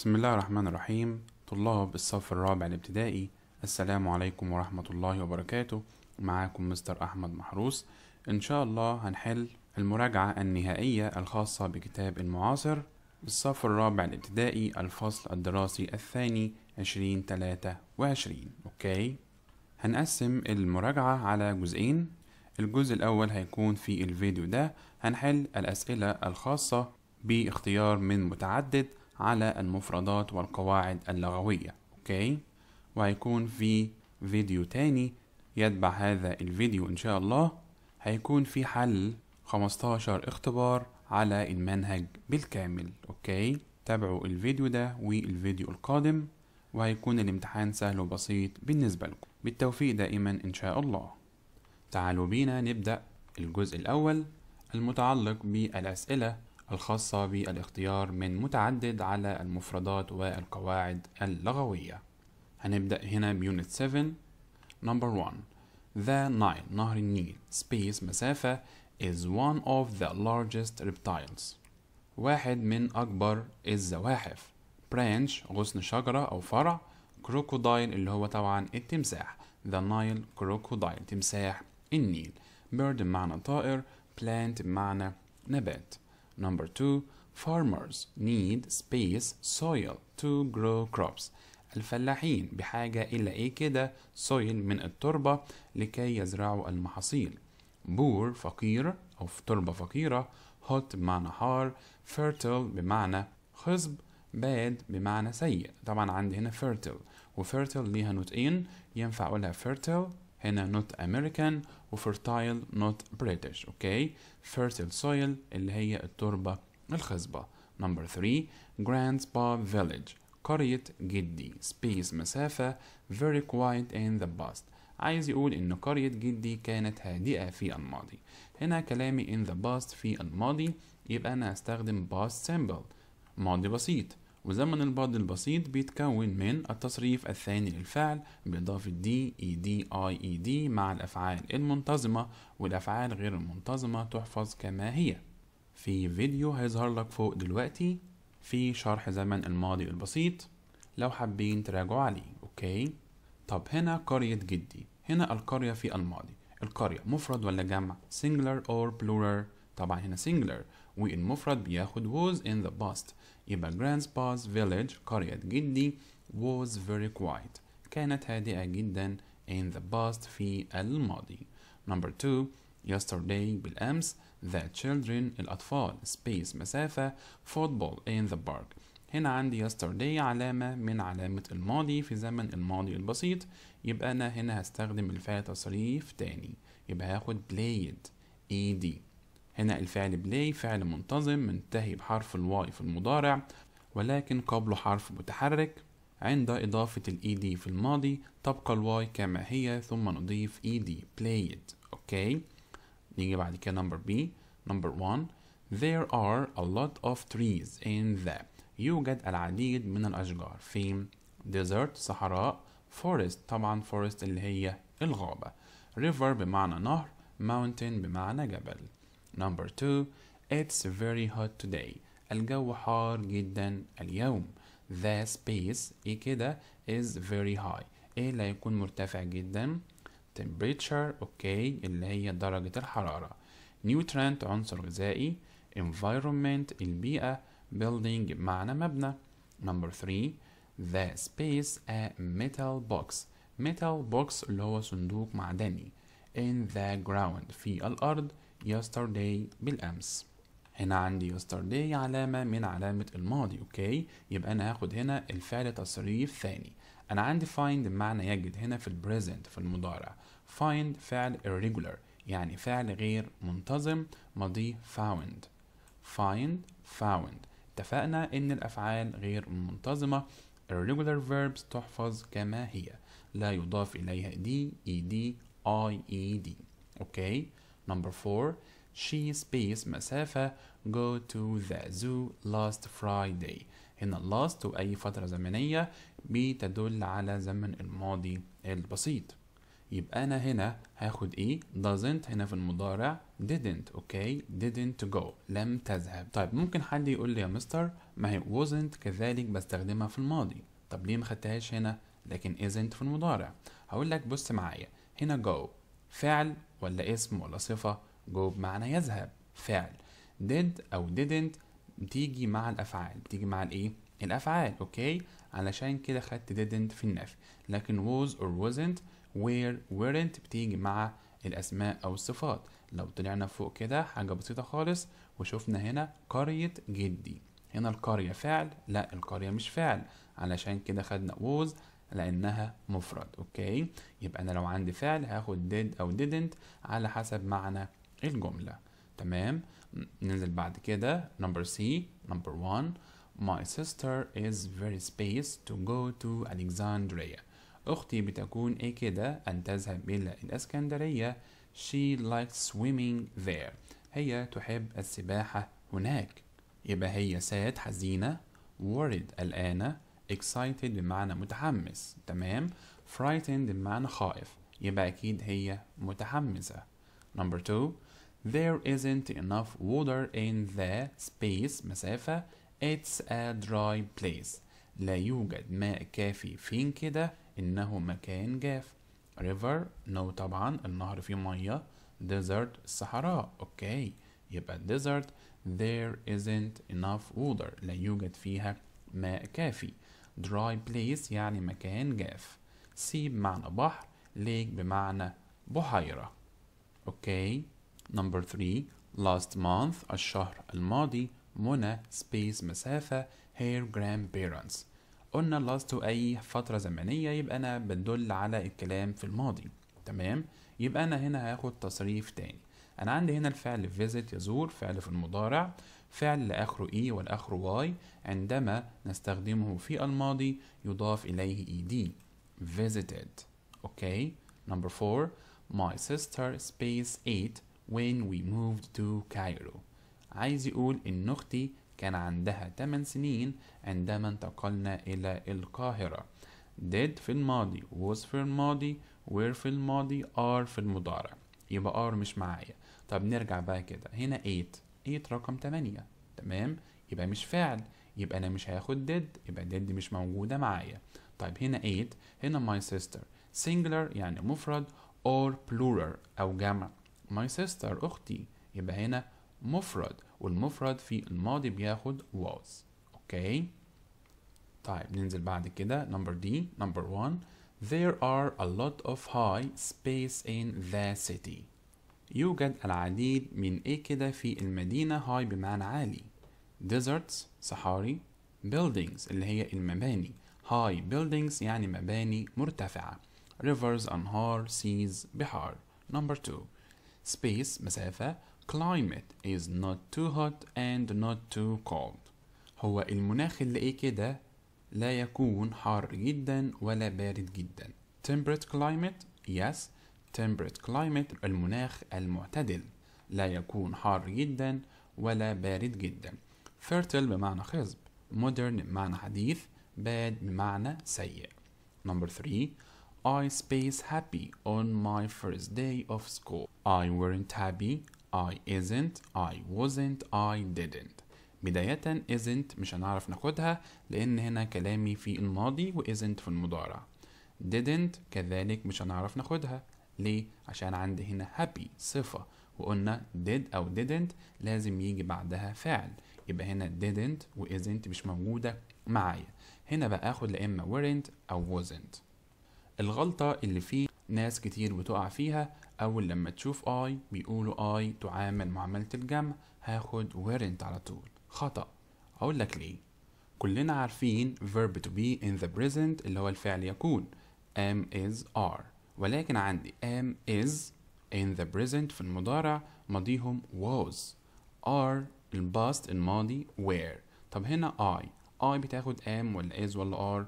بسم الله الرحمن الرحيم طلاب الصف الرابع الابتدائي السلام عليكم ورحمة الله وبركاته معاكم مستر أحمد محروس إن شاء الله هنحل المراجعة النهائية الخاصة بكتاب المعاصر بالصف الرابع الابتدائي الفصل الدراسي الثاني عشرين تلاتة وعشرين أوكي هنقسم المراجعة على جزئين الجزء الأول هيكون في الفيديو ده هنحل الأسئلة الخاصة باختيار من متعدد على المفردات والقواعد اللغوية أوكي وهيكون في فيديو تاني يتبع هذا الفيديو إن شاء الله هيكون في حل 15 اختبار على المنهج بالكامل أوكي تابعوا الفيديو ده والفيديو القادم وهيكون الامتحان سهل وبسيط بالنسبة لكم بالتوفيق دائما إن شاء الله تعالوا بينا نبدأ الجزء الأول المتعلق بالأسئلة الخاصة بالاختيار من متعدد على المفردات والقواعد اللغوية هنبدأ هنا بيونت 7 نمبر 1 The Nile نهر النيل space مسافة is one of the largest reptiles واحد من أكبر الزواحف branch غصن شجرة أو فرع crocodile اللي هو طبعا التمساح The Nile crocodile تمساح النيل bird بمعنى طائر plant بمعنى نبات Number two, farmers need space soil to grow crops. الفلاحين بحاجة إلى إيه كده soil من التربة لكي يزرعوا المحاصيل. poor فقير أو في تربة فقيرة hot بمعنى حار fertile بمعنى خصب bad بمعنى سيء طبعا عندي هنا fertile وفيرتل ليها نوتين ينفع أقولها fertile هنا not American fertile not British اوكي fertile soil اللي هي التربة الخصبة نمبر 3 Grand Spa Village قرية جدي space مسافة very quiet in the past عايز يقول إن قرية جدي كانت هادئة في الماضي هنا كلامي in the past في الماضي يبقى أنا هستخدم past simple ماضي بسيط وزمن الماضي البسيط بيتكون من التصريف الثاني للفعل بإضافة دي اي دي اي E, دي e مع الأفعال المنتظمة والأفعال غير المنتظمة تحفظ كما هي في فيديو هيظهر لك فوق دلوقتي في شرح زمن الماضي البسيط لو حابين تراجعوا عليه اوكي طب هنا قرية جدي هنا القرية في الماضي القرية مفرد ولا جمع singular or plural طبعا هنا singular والمفرد بياخد was in the past يبقى grandpa's village قرية جدي was very quiet كانت هادئة جدا in the past في الماضي number two yesterday بالأمس the children الأطفال space مسافة football in the park هنا عندي yesterday علامة من علامة الماضي في زمن الماضي البسيط يبقى أنا هنا هستخدم الفعل تصريف تاني يبقى هاخد played ed هنا الفعل بلاي فعل منتظم منتهي بحرف الواي في المضارع ولكن قبله حرف متحرك عند إضافة ال ed في الماضي تبقى الواي كما هي ثم نضيف ed played أوكي نيجي بعد كده نمبر B نمبر 1 There are a lot of trees in the يوجد العديد من الأشجار في desert صحراء forest طبعا forest اللي هي الغابة river بمعنى نهر mountain بمعنى جبل Number two, it's very hot today. الجو حار جدا اليوم. The space ايه كده is very high. ايه اللي هيكون مرتفع جدا؟ temperature okay, اللي هي درجة الحرارة. nutrient عنصر غذائي. environment البيئة. building معنى مبنى. Number three, the space a metal box. Metal box اللي هو صندوق معدني. In the ground في الأرض. yesterday بالأمس هنا عندي yesterday علامة من علامة الماضي أوكي يبقى أنا هاخد هنا الفعل تصريف ثاني أنا عندي find بمعنى يجد هنا في present في المضارع find فعل irregular يعني فعل غير منتظم ماضي found find found اتفقنا إن الأفعال غير منتظمة irregular verbs تحفظ كما هي لا يضاف إليها دي إي دي آي إي دي أوكي Number four, she space مسافة go to the zoo last Friday هنا last وأي فترة زمنية بتدل على زمن الماضي البسيط يبقى أنا هنا هاخد إيه doesn't هنا في المضارع didn't أوكي okay. didn't go لم تذهب طيب ممكن حد يقول لي يا مستر ما هي wasn't كذلك بستخدمها في الماضي طب ليه ما خدتهاش هنا لكن isn't في المضارع هقول لك بص معايا هنا go فعل ولا اسم ولا صفة جو بمعنى يذهب فعل did أو didn't بتيجي مع الأفعال بتيجي مع الإيه؟ الأفعال أوكي علشان كده خدت didn't في النفي لكن was or wasn't where weren't بتيجي مع الأسماء أو الصفات لو طلعنا فوق كده حاجة بسيطة خالص وشفنا هنا قرية جدي هنا القرية فعل لا القرية مش فعل علشان كده خدنا was لأنها مفرد أوكي يبقى أنا لو عندي فعل هاخد did أو didn't على حسب معنى الجملة تمام ننزل بعد كده نمبر سي نمبر 1 My sister is very spaced to go to Alexandria أختي بتكون إيه كده أن تذهب إلى الإسكندرية She likes swimming there هي تحب السباحة هناك يبقى هي sad حزينة worried قلقانة excited بمعنى متحمس تمام frightened بمعنى خائف يبقى أكيد هي متحمسة number two there isn't enough water in the space مسافة it's a dry place لا يوجد ماء كافي فين كده إنه مكان جاف river no طبعا النهر فيه مية desert الصحراء اوكي يبقى desert there isn't enough water لا يوجد فيها ماء كافي dry place يعني مكان جاف sea بمعنى بحر lake بمعنى بحيرة اوكي نمبر ثري last month الشهر الماضي منى space مسافة her grandparents قلنا last أي فترة زمنية يبقى أنا بتدل على الكلام في الماضي تمام يبقى أنا هنا هاخد تصريف تاني انا عندي هنا الفعل فيزيت يزور فعل في المضارع فعل لاخره اي e والاخر واي عندما نستخدمه في الماضي يضاف اليه ed visited okay number four my sister space eight when we moved to Cairo عايز يقول ان اختي كان عندها 8 سنين عندما انتقلنا الى القاهرة did في الماضي was في الماضي were في الماضي are في المضارع يبقى are مش معايا طب نرجع بقى كده هنا 8 8 رقم 8 تمام يبقى مش فعل يبقى انا مش هاخد did يبقى did مش موجوده معايا طيب هنا 8 هنا my sister singular يعني مفرد or plural او جمع my sister اختي يبقى هنا مفرد والمفرد في الماضي بياخد was اوكي طيب ننزل بعد كده نمبر دي نمبر 1 There are a lot of high space in the city يوجد العديد من إيه كده في المدينة هاي بمعنى عالي deserts صحاري buildings اللي هي المباني هاي buildings يعني مباني مرتفعة rivers أنهار seas بحار number two space مسافة climate is not too hot and not too cold هو المناخ اللي ايه كده لا يكون حار جدا ولا بارد جدا temperate climate yes temperate climate المناخ المعتدل لا يكون حار جدا ولا بارد جدا fertile بمعنى خصب modern بمعنى حديث bad بمعنى سيء number three I space happy on my first day of school I weren't happy I isn't I wasn't I didn't بداية isn't مش هنعرف ناخدها لأن هنا كلامي في الماضي و isn't في المضارع didn't كذلك مش هنعرف ناخدها ليه؟ عشان عندي هنا هابي صفة وقلنا did أو didn't لازم يجي بعدها فعل يبقى هنا didn't و isn't مش موجودة معايا هنا بقى اخد لا اما weren't أو wasn't الغلطة اللي فيه ناس كتير بتقع فيها أول لما تشوف I بيقولوا I تعامل معاملة الجمع هاخد weren't على طول خطأ أقول لك ليه كلنا عارفين verb to be in the present اللي هو الفعل يكون am is are ولكن عندي am is in the present في المضارع ماضيهم was are الباست الماضي where طب هنا I I بتاخد am ولا is ولا are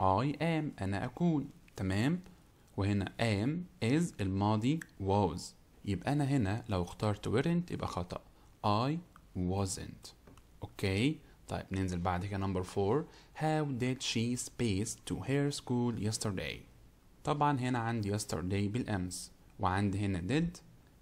I am أنا أكون تمام وهنا am is الماضي was يبقى أنا هنا لو اخترت weren't يبقى خطأ I wasn't أوكي طيب ننزل بعد كده number four How did she space to her school yesterday طبعا هنا عندي yesterday بالأمس وعندي هنا did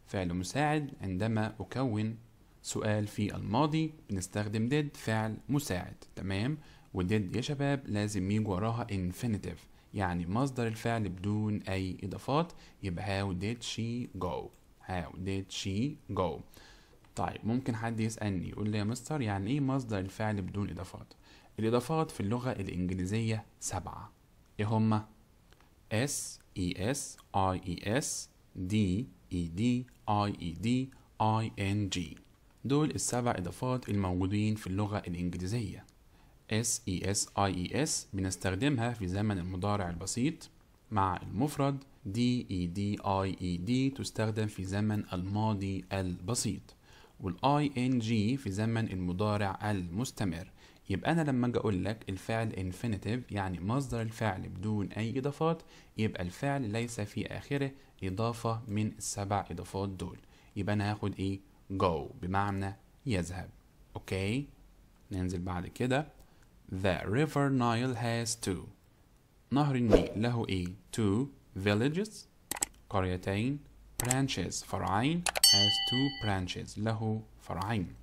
فعل مساعد عندما أكون سؤال في الماضي بنستخدم did فعل مساعد تمام وديد يا شباب لازم يجي وراها infinitive يعني مصدر الفعل بدون أي إضافات يبقى how did she go how did she go طيب ممكن حد يسألني يقول لي يا مستر يعني إيه مصدر الفعل بدون إضافات الإضافات في اللغة الإنجليزية سبعة إيه هما؟ S E S I E S D E D I E D I N G دول السبع إضافات الموجودين في اللغة الإنجليزية S e e بنستخدمها في زمن المضارع البسيط مع المفرد D e تستخدم في زمن الماضي البسيط ING في زمن المضارع المستمر يبقى انا لما اجي اقول لك الفعل infinitive يعني مصدر الفعل بدون اي اضافات يبقى الفعل ليس في اخره اضافه من السبع اضافات دول يبقى انا هاخد ايه go بمعنى يذهب اوكي ننزل بعد كده the river Nile has two نهر النيل له ايه two villages قريتين branches فرعين has two branches له فرعين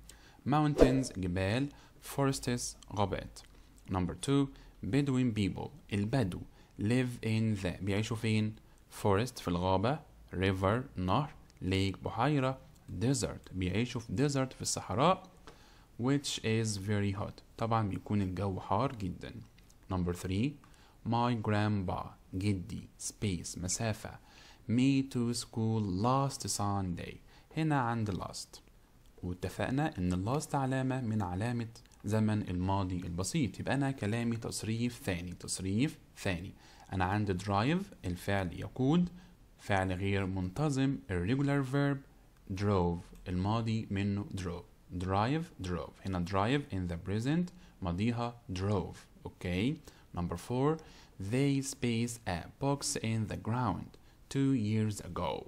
mountains جبال forests غابات number two Bedouin people البدو live in the بيعيشوا فين forest في الغابة river نهر lake بحيرة desert بيعيشوا في desert في الصحراء which is very hot طبعا بيكون الجو حار جدا number three my grandpa جدي space مسافة me to school last Sunday هنا عند last واتفقنا ان last علامة من علامة زمن الماضي البسيط يبقى أنا كلامي تصريف ثاني تصريف ثاني أنا عندي درايف الفعل يقود فعل غير منتظم irregular verb drove الماضي منه drove drive drove هنا drive in the present ماضيها drove okay number four they space a box in the ground two years ago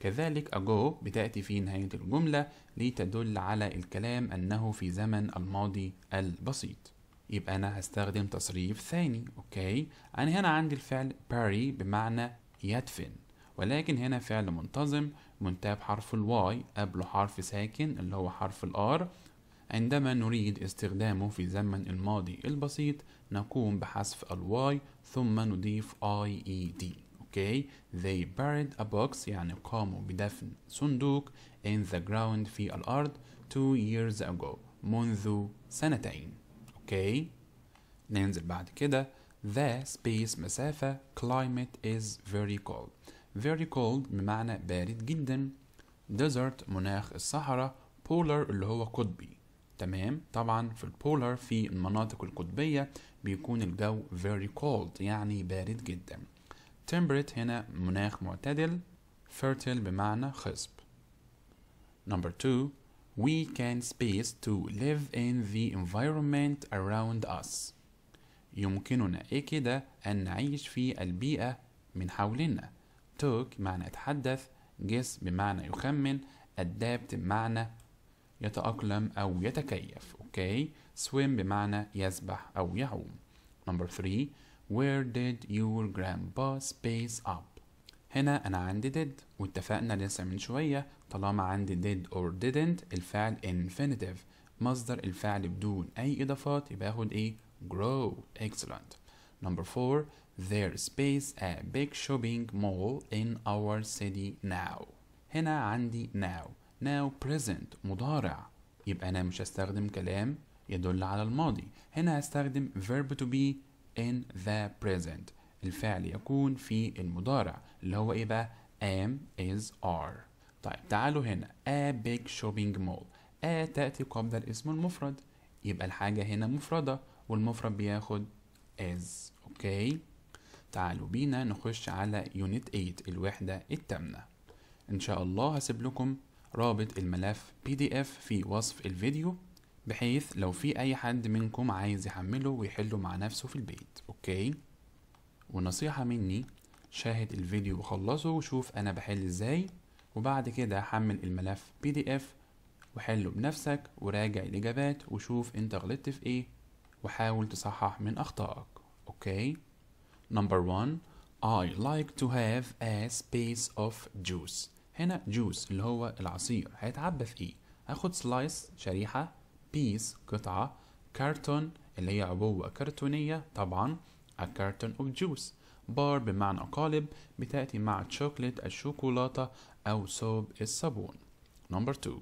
كذلك أجو بتأتي في نهاية الجملة لتدل على الكلام أنه في زمن الماضي البسيط يبقى أنا هستخدم تصريف ثاني أوكي أنا هنا عندي الفعل باري بمعنى يدفن ولكن هنا فعل منتظم منتهى بحرف الواي قبله حرف ساكن اللي هو حرف الار عندما نريد استخدامه في زمن الماضي البسيط نقوم بحذف الواي ثم نضيف اي اي دي okay they buried a box يعني قاموا بدفن صندوق in the ground في الأرض two years ago منذ سنتين okay ننزل بعد كده the space مسافة climate is very cold very cold بمعنى بارد جدا desert مناخ الصحراء polar اللي هو قطبي تمام طبعا في البولر في المناطق القطبية بيكون الجو very cold يعني بارد جدا temperate هنا مناخ معتدل fertile بمعنى خصب number two we can space to live in the environment around us يمكننا ايه كده أن نعيش في البيئة من حولنا talk معنى أتحدث guess بمعنى يخمن adapt بمعنى يتأقلم أو يتكيف أوكي okay. swim بمعنى يسبح أو يعوم number three Where did your grandpa space up? هنا أنا عندي did واتفقنا لسه من شوية طالما عندي did or didn't الفعل infinitive مصدر الفعل بدون أي إضافات يبقى هاخد إيه grow excellent number four there space a big shopping mall in our city now هنا عندي now now present مضارع يبقى أنا مش هستخدم كلام يدل على الماضي هنا هستخدم verb to be in the present الفعل يكون في المضارع اللي هو ايه بقى am is are طيب تعالوا هنا a big shopping mall a تأتي قبل الاسم المفرد يبقى الحاجة هنا مفردة والمفرد بياخد is اوكي تعالوا بينا نخش على يونت 8 الوحدة التامنة ان شاء الله هسيب لكم رابط الملف PDF في وصف الفيديو بحيث لو في أي حد منكم عايز يحمله ويحله مع نفسه في البيت أوكي ونصيحة مني شاهد الفيديو وخلصه وشوف أنا بحل إزاي وبعد كده حمل الملف بي دي اف وحله بنفسك وراجع الإجابات وشوف أنت غلطت في إيه وحاول تصحح من أخطائك أوكي نمبر 1 I like to have a space of juice هنا juice اللي هو العصير هيتعبى في إيه هاخد سلايس شريحة بيس قطعة كارتون اللي هي عبوة كرتونية طبعا a carton of juice بار بمعنى قالب بتأتي مع تشوكلت الشوكولاتة أو صوب الصابون نمبر 2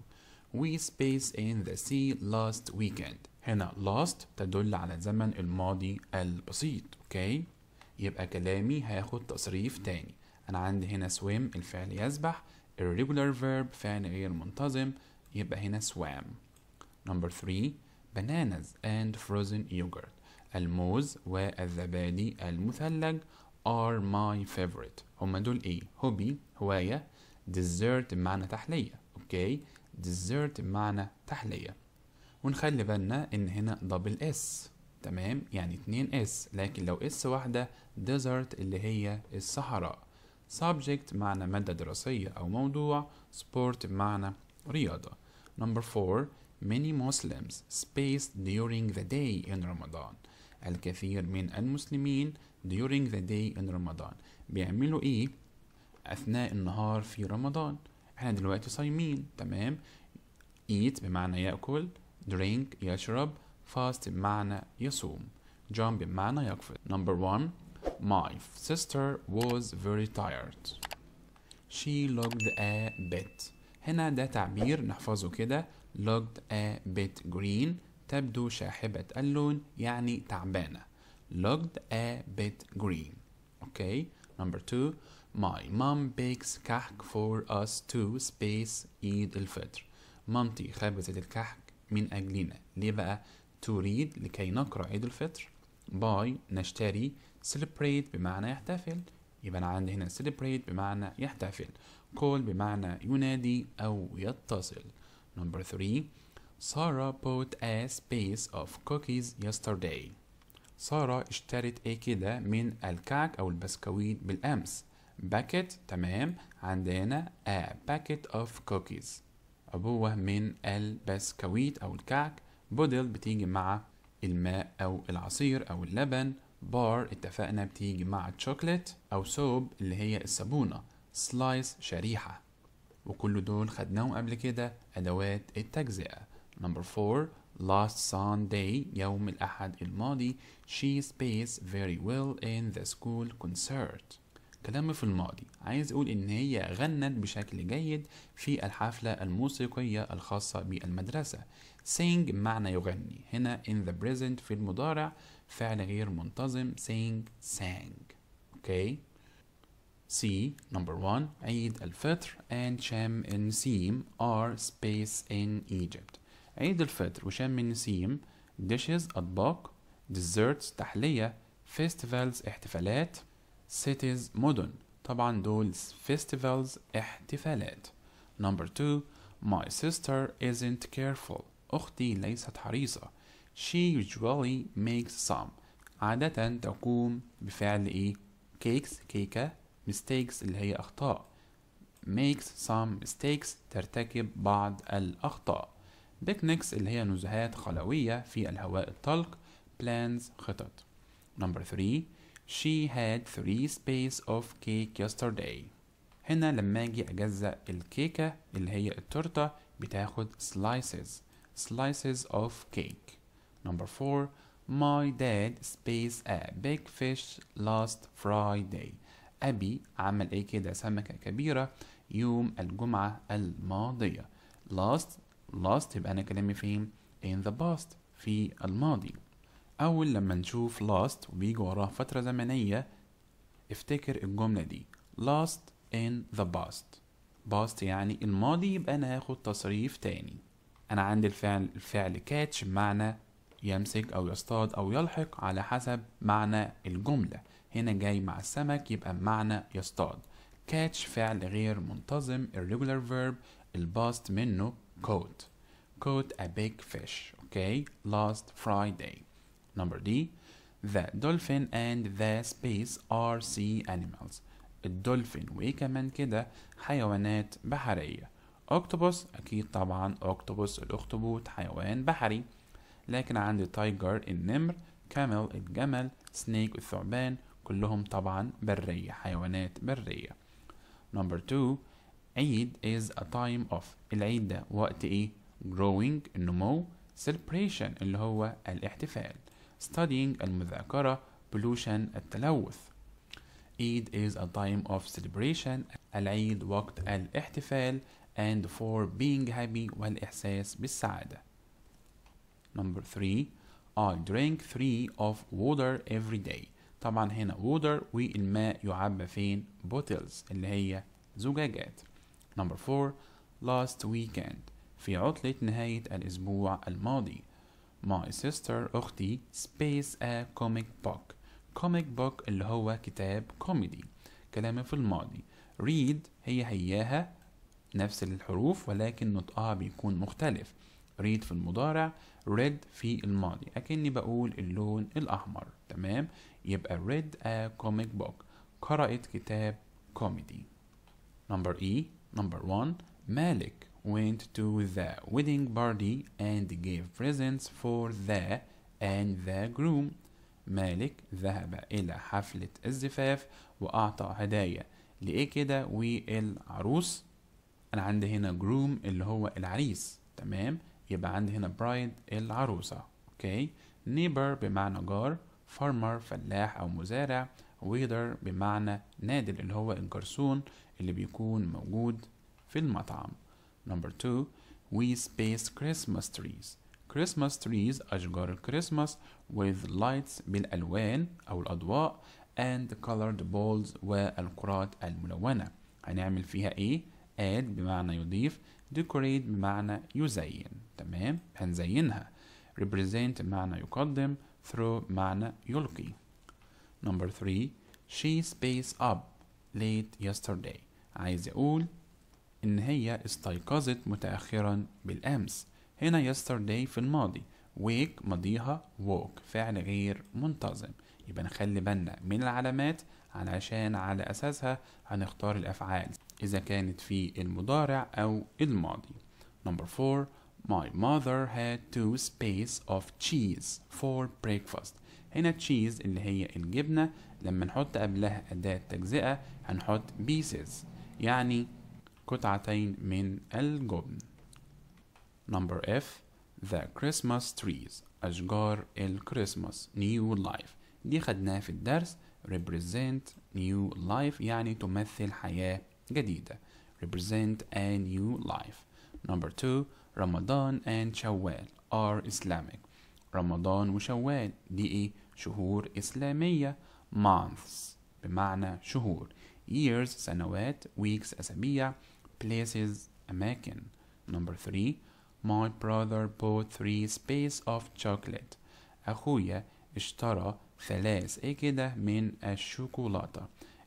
We space in the sea last weekend هنا last تدل على زمن الماضي البسيط اوكي يبقى كلامي هياخد تصريف تاني انا عندي هنا swim الفعل يسبح irregular verb فعل غير منتظم يبقى هنا swam نمبر 3 bananas and frozen yogurt الموز والزبادي المثلج are my favorite هما دول ايه هوبي هواية dessert بمعنى تحلية اوكي dessert بمعنى تحلية ونخلي بالنا ان هنا دبل اس تمام يعني اتنين اس لكن لو اس واحدة desert اللي هي الصحراء subject معنى مادة دراسية او موضوع sport بمعنى رياضة number four Many Muslims space during the day in Ramadan الكثير من المسلمين during the day in Ramadan بيعملوا ايه اثناء النهار في رمضان احنا دلوقتي صايمين تمام eat بمعنى يأكل drink يشرب fast بمعنى يصوم jump بمعنى يقفز number one my sister was very tired she looked a bit هنا ده تعبير نحفظه كده looked a bit green تبدو شاحبة اللون يعني تعبانة looked a bit green okay number two my mom bakes كحك for us to space عيد الفطر مامتي خبزت الكحك من أجلنا ليه بقى تريد لكي نقرأ عيد الفطر باي نشتري celebrate بمعنى يحتفل يبقى أنا عندي هنا celebrate بمعنى يحتفل call بمعنى ينادي أو يتصل Number 3 Sarah bought a space of cookies yesterday سارة اشترت ايه كده من الكعك او البسكويت بالامس باكت تمام عندنا a packet of cookies ابوة من البسكويت او الكعك بودل بتيجي مع الماء او العصير او اللبن بار اتفقنا بتيجي مع الشوكلت او سوب اللي هي الصابونة سلايس شريحة وكل دول خدناهم قبل كده أدوات التجزئة نمبر four last Sunday يوم الأحد الماضي she spaced very well in the school concert كلام في الماضي عايز أقول إن هي غنت بشكل جيد في الحفلة الموسيقية الخاصة بالمدرسة sing معنى يغني هنا in the present في المضارع فعل غير منتظم sing sang أوكي okay. C, number one, Eid al-Fitr and Sham and Seem are space in Egypt. Eid al-Fitr Sham and Seem dishes, أطباق, desserts, تحلية, festivals, احتفالات, cities, مدن. طبعا دول festivals, احتفالات. Number two, my sister isn't careful. أختي ليست حريصة. She usually makes some. عادة تقوم بفعل إيه؟ cakes, كيكة, mistakes اللي هي أخطاء makes some mistakes ترتكب بعض الأخطاء picnics اللي هي نزهات خلوية في الهواء الطلق plans خطط number three she had three space of cake yesterday هنا لما اجي اجزأ الكيكة اللي هي التورتة بتاخد slices slices of cake number four my dad spaced a big fish last Friday أبي عمل إيه كده سمكة كبيرة يوم الجمعة الماضية last last يبقى أنا كلامي فين in the past في الماضي أول لما نشوف last وبيجي وراه فترة زمنية افتكر الجملة دي last in the past past يعني الماضي يبقى أنا هاخد تصريف تاني أنا عندي الفعل الفعل catch بمعنى يمسك أو يصطاد أو يلحق على حسب معنى الجملة هنا جاي مع السمك يبقى معنى يصطاد catch فعل غير منتظم irregular verb الباست منه caught caught a big fish okay last Friday number D the dolphin and the space are sea animals الدولفين وايه كمان كده حيوانات بحرية اوكتوبوس اكيد طبعا اوكتوبوس الاخطبوط حيوان بحري لكن عندي تايجر النمر كامل الجمل سنيك الثعبان كلهم طبعا برية حيوانات برية number two عيد is a time of العيد ده وقت ايه growing النمو celebration اللي هو الاحتفال studying المذاكرة pollution التلوث عيد is a time of celebration العيد وقت الاحتفال and for being happy والإحساس بالسعادة Number three I drink three of water every day طبعا هنا water والماء يعبى فين bottles اللي هي زجاجات نمبر four last weekend في عطلة نهاية الأسبوع الماضي my sister أختي space a comic book comic book اللي هو كتاب كوميدي كلام في الماضي read هي هياها نفس الحروف ولكن نطقها بيكون مختلف read في المضارع ريد في الماضي أكني بقول اللون الأحمر تمام يبقى read a comic book قرأت كتاب كوميدي number E number one مالك went to the wedding party and gave presents for the and the groom مالك ذهب إلى حفلة الزفاف وأعطى هدايا لإيه كده والعروس أنا عندي هنا groom اللي هو العريس تمام يبقى عندي هنا برايد العروسة اوكي نيبر بمعنى جار فارمر فلاح او مزارع ويدر بمعنى نادل اللي هو الجرسون اللي بيكون موجود في المطعم نمبر 2 we space Christmas trees Christmas trees أشجار الكريسماس with lights بالألوان أو الأضواء and colored balls والكرات الملونة هنعمل فيها إيه add بمعنى يضيف decorate بمعنى يزين تمام هنزينها represent بمعنى يقدم throw بمعنى يلقي number three she space up late yesterday عايز أقول إن هي استيقظت متأخرا بالأمس هنا yesterday في الماضي wake ماضيها walk فعل غير منتظم يبقى نخلي بالنا من العلامات علشان على أساسها هنختار الأفعال إذا كانت في المضارع أو الماضي. Number four, my mother had two space of cheese for breakfast. هنا تشيز اللي هي الجبنة لما نحط قبلها أداة تجزئة هنحط pieces يعني قطعتين من الجبن. Number F The Christmas trees أشجار الكريسماس New life دي خدناها في الدرس represent new life يعني تمثل حياة جديدة represent a new life number two رمضان and شوال are Islamic رمضان وشوال دي شهور إسلامية months بمعنى شهور years سنوات weeks أسابيع places أماكن number three my brother bought three space of chocolate أخويا اشترى ثلاث إيه كده من الشوكولاتة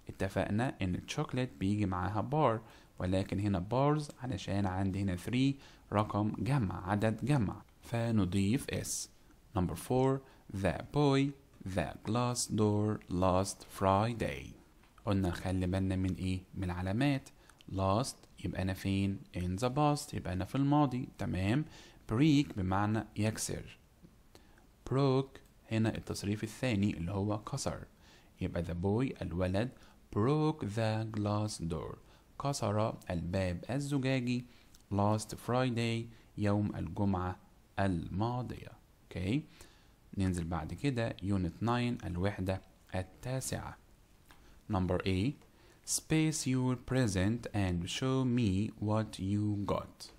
اتفقنا ان الشوكليت بيجي معاها بار ولكن هنا بارز علشان عندي هنا 3 رقم جمع عدد جمع فنضيف اس number 4 the boy the glass door last Friday قلنا نخلي بالنا من ايه من العلامات last يبقى انا فين in the past يبقى انا في الماضي تمام break بمعنى يكسر broke هنا التصريف الثاني اللي هو كسر يبقى the boy الولد broke the glass door كسر الباب الزجاجي last Friday يوم الجمعة الماضية okay. ننزل بعد كده unit 9 الوحدة التاسعة number A space your present and show me what you got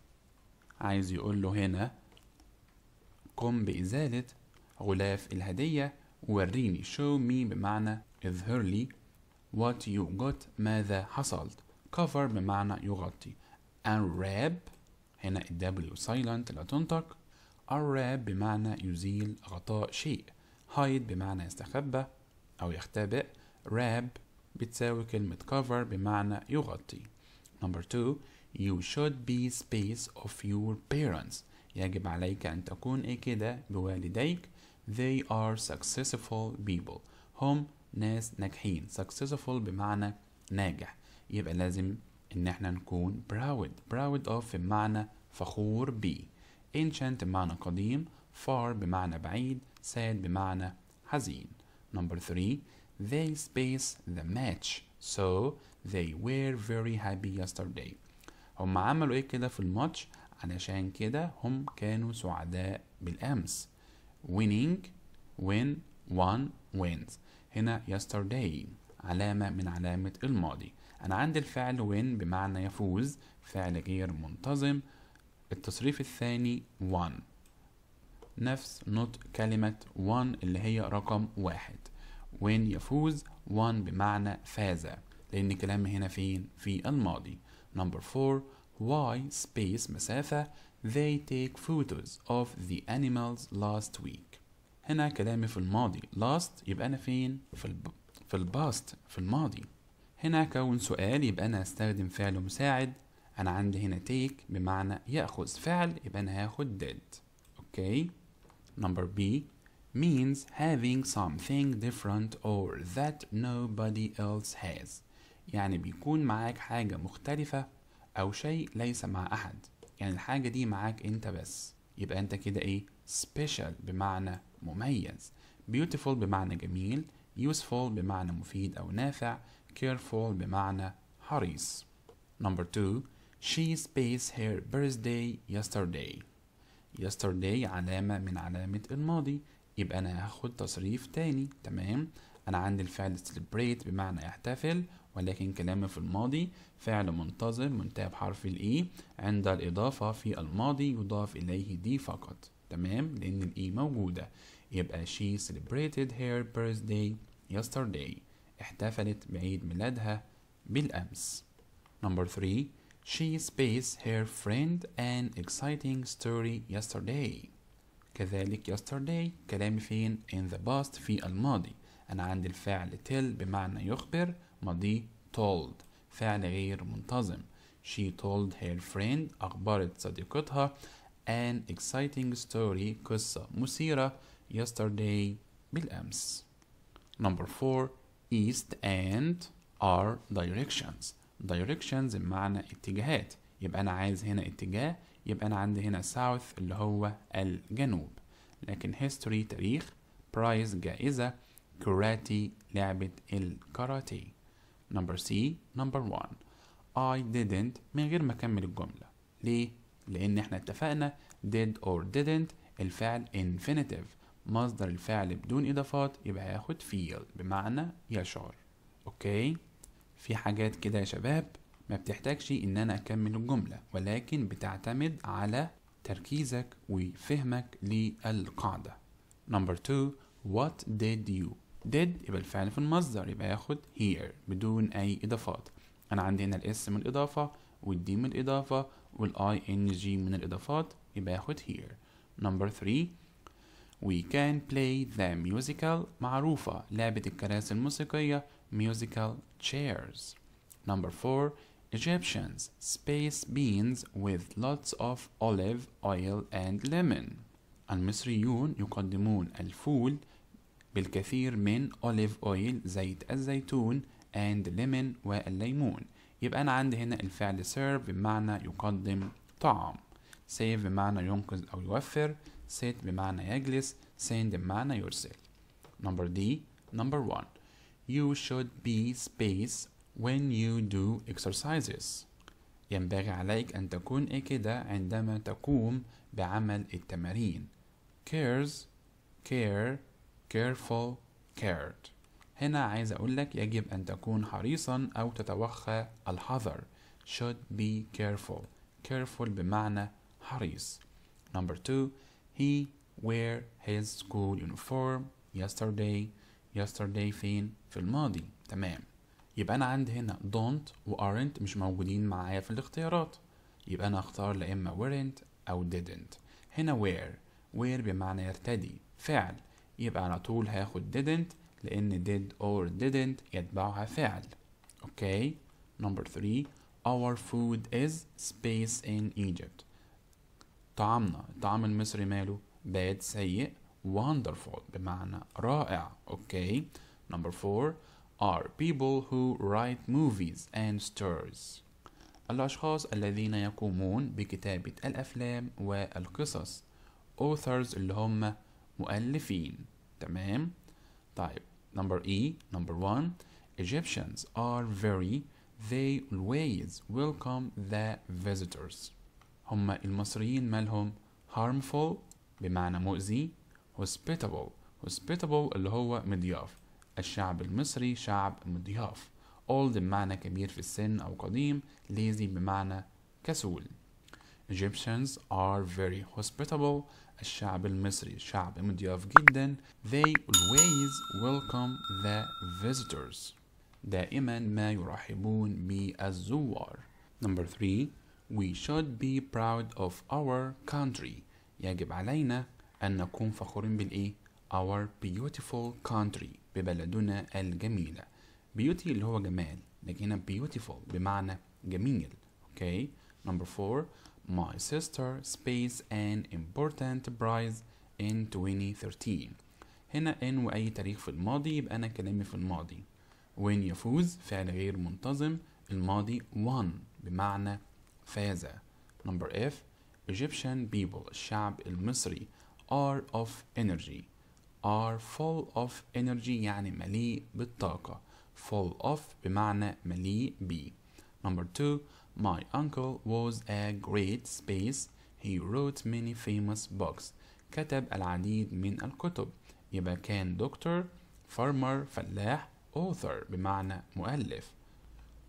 عايز يقول له هنا قم بإزالة غلاف الهدية وريني show me بمعنى اظهر لي what you got ماذا حصلت cover بمعنى يغطي unwrap هنا الدبليو silent لا تنطق unwrap بمعنى يزيل غطاء شيء hide بمعنى يستخبى أو يختبئ wrap بتساوي كلمة cover بمعنى يغطي number two you should be space of your parents يجب عليك أن تكون إيه كده بوالديك they are successful people هم ناس ناجحين successful بمعنى ناجح يبقى لازم ان احنا نكون proud proud of بمعنى فخور بي ancient بمعنى قديم far بمعنى بعيد sad بمعنى حزين number 3 they space the match so they were very happy yesterday هم عملوا ايه كده في الماتش علشان كده هم كانوا سعداء بالامس winning win one wins هنا yesterday علامة من علامة الماضي أنا عندي الفعل win بمعنى يفوز فعل غير منتظم التصريف الثاني one نفس نطق كلمة one اللي هي رقم واحد win يفوز one بمعنى فاز لأن الكلام هنا فين؟ في الماضي number four why space مسافة they take photos of the animals last week هنا كلامي في الماضي last يبقى أنا فين في الب... في الباست في الماضي هنا كون سؤال يبقى أنا هستخدم فعل مساعد أنا عندي هنا take بمعنى يأخذ فعل يبقى أنا هاخد did أوكي نمبر B means having something different or that nobody else has يعني بيكون معاك حاجة مختلفة أو شيء ليس مع أحد يعني الحاجة دي معاك أنت بس يبقى أنت كده إيه special بمعنى مميز beautiful بمعنى جميل useful بمعنى مفيد أو نافع careful بمعنى حريص number two she spaced her birthday yesterday yesterday علامة من علامة الماضي يبقى أنا هاخد تصريف تاني تمام أنا عندي الفعل celebrate بمعنى احتفل ولكن كلامي في الماضي فعل منتظم منتهى بحرف الإي e. عند الإضافة في الماضي يضاف إليه دي فقط تمام لان الاي موجوده يبقى she celebrated her birthday yesterday احتفلت بعيد ميلادها بالامس number 3 she spaced her friend an exciting story yesterday كذلك yesterday كلام فين in the past في الماضي أنا عندي الفعل tell بمعنى يخبر ماضي told فعل غير منتظم she told her friend أخبرت صديقتها an exciting story قصة مثيرة yesterday بالأمس number four east and are directions directions بمعنى اتجاهات يبقى أنا عايز هنا اتجاه يبقى أنا عندي هنا south اللي هو الجنوب لكن history تاريخ prize جائزة كراتي لعبة الكاراتيه number C number one I didn't من غير ما أكمل الجملة ليه؟ لان احنا اتفقنا did or didn't الفعل infinitive مصدر الفعل بدون اضافات يبقى هياخد feel بمعنى يشعر اوكي في حاجات كده يا شباب ما بتحتاجش ان انا اكمل الجملة ولكن بتعتمد على تركيزك وفهمك للقاعدة number two what did you did يبقى الفعل في المصدر يبقى ياخد here بدون اي اضافات انا عندي هنا الاس من الاضافة والدي من الاضافة والاي ان جي من الاضافات يبقى ياخد here number three we can play the musical معروفة لعبة الكراسي الموسيقية musical chairs number four Egyptians space beans with lots of olive oil and lemon المصريون يقدمون الفول بالكثير من olive oil زيت الزيتون and lemon والليمون يبقى أنا عندي هنا الفعل serve بمعنى يقدم طعام save بمعنى ينقذ أو يوفر sit بمعنى يجلس send بمعنى يرسل number D number one you should be space when you do exercises ينبغي عليك أن تكون كده عندما تقوم بعمل التمارين cares care careful cared هنا عايز أقول لك يجب أن تكون حريصا أو تتوخى الحذر should be careful careful بمعنى حريص number two he wear his school uniform yesterday yesterday فين في الماضي تمام يبقى أنا عندي هنا don't و aren't مش موجودين معايا في الاختيارات يبقى أنا أختار لا إما weren't أو didn't هنا where where بمعنى يرتدي فعل يبقى على طول هاخد didn't لأن did or didn't يتبعها فعل أوكي نمبر 3 our food is space in Egypt طعامنا الطعام المصري ماله bad سيء wonderful بمعنى رائع أوكي نمبر 4 are people who write movies and stars الأشخاص الذين يقومون بكتابة الأفلام والقصص authors اللي هم مؤلفين تمام طيب number E number one Egyptians are very they always welcome the visitors هم المصريين مالهم harmful بمعنى مؤذي hospitable hospitable اللي هو مضياف الشعب المصري شعب مضياف old بمعنى كبير في السن أو قديم lazy بمعنى كسول Egyptians are very hospitable الشعب المصري شعب مضياف جدا they always welcome the visitors دائما ما يرحبون بالزوار number three we should be proud of our country يجب علينا أن نكون فخورين بالإيه our beautiful country ببلدنا الجميلة beauty اللي هو جمال لكن هنا beautiful بمعنى جميل okay number four My Sister Space an Important Prize in 2013 هنا ان واي تاريخ في الماضي يبقى انا كلامي في الماضي when يفوز فعل غير منتظم الماضي won بمعنى فاز number F Egyptian people الشعب المصري are of energy are full of energy يعني مليء بالطاقة full of بمعنى مليء ب number two My uncle was a great space. He wrote many famous books. كتب العديد من الكتب. يبقى كان دكتور فارمر فلاح author بمعنى مؤلف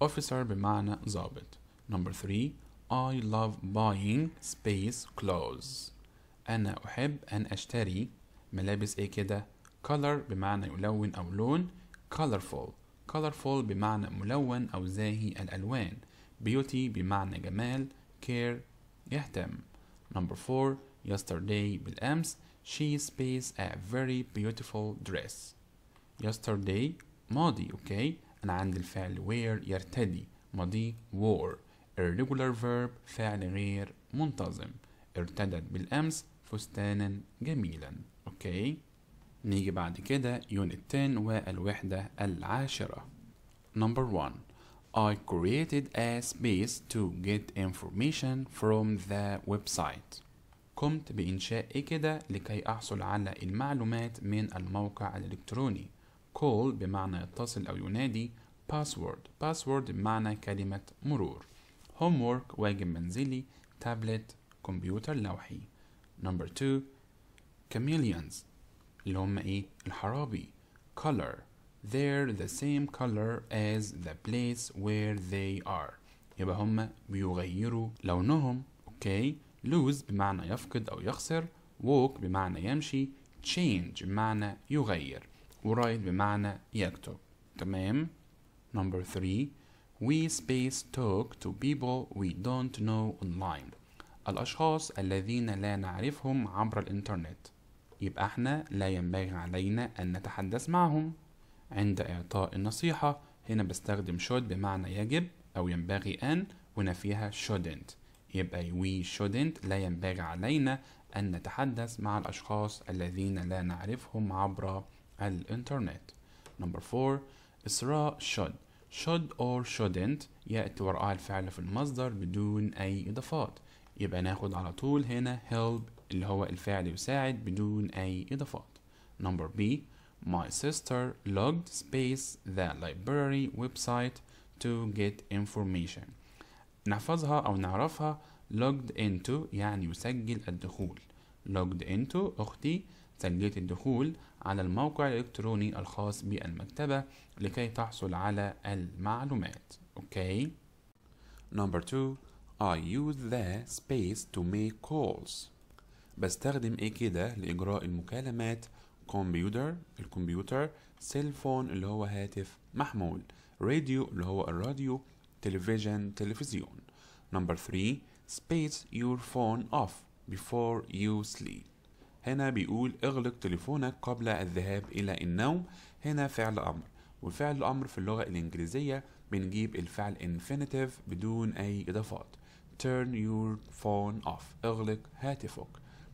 officer بمعنى ضابط number three. I love buying space clothes أنا أحب أن أشتري ملابس إيه كده color بمعنى يلون أو لون colorful colorful بمعنى ملون أو زاهي الألوان بيوتي بمعنى جمال كير يهتم نمبر 4 yesterday بالأمس she space a very beautiful dress yesterday ماضي اوكي أنا عندي الفعل wear يرتدي ماضي wore irregular verb فعل غير منتظم ارتدت بالأمس فستانا جميلا اوكي نيجي بعد كده يونت 10 والوحدة العاشرة number one I created a space to get information from the website. قمت بإنشاء كده لكي أحصل على المعلومات من الموقع الإلكتروني. call بمعنى يتصل أو ينادي password password بمعنى كلمة مرور homework واجب منزلي Tablet. كمبيوتر لوحي number two chameleons اللي هم إيه الحرابي color they're the same color as the place where they are يبقى هما بيغيروا لونهم okay lose بمعنى يفقد او يخسر walk بمعنى يمشي change بمعنى يغير ورايت بمعنى يكتب تمام number 3 we space talk to people we don't know online الأشخاص الذين لا نعرفهم عبر الإنترنت يبقى احنا لا ينبغي علينا أن نتحدث معهم عند إعطاء النصيحة هنا بستخدم should بمعنى يجب أو ينبغي أن ونفيها shouldn't يبقى we shouldn't لا ينبغي علينا أن نتحدث مع الأشخاص الذين لا نعرفهم عبر الإنترنت Number four إسراء should should or shouldn't يأتي وراءها الفعل في المصدر بدون أي إضافات يبقى ناخد على طول هنا help اللي هو الفعل يساعد بدون أي إضافات Number B My sister logged space the library website to get information نحفظها أو نعرفها logged into يعني يسجل الدخول logged into أختي سجلت الدخول على الموقع الإلكتروني الخاص بالمكتبة لكي تحصل على المعلومات اوكي نمبر 2 I use the space to make calls بستخدم ايه كده لإجراء المكالمات كمبيوتر الكمبيوتر سيل فون اللي هو هاتف محمول راديو اللي هو الراديو تلفزيون تلفزيون نمبر 3 space your phone off before you sleep هنا بيقول اغلق تليفونك قبل الذهاب إلى النوم هنا فعل أمر وفعل الأمر في اللغة الإنجليزية بنجيب الفعل infinitive بدون أي إضافات turn your phone off اغلق هاتفك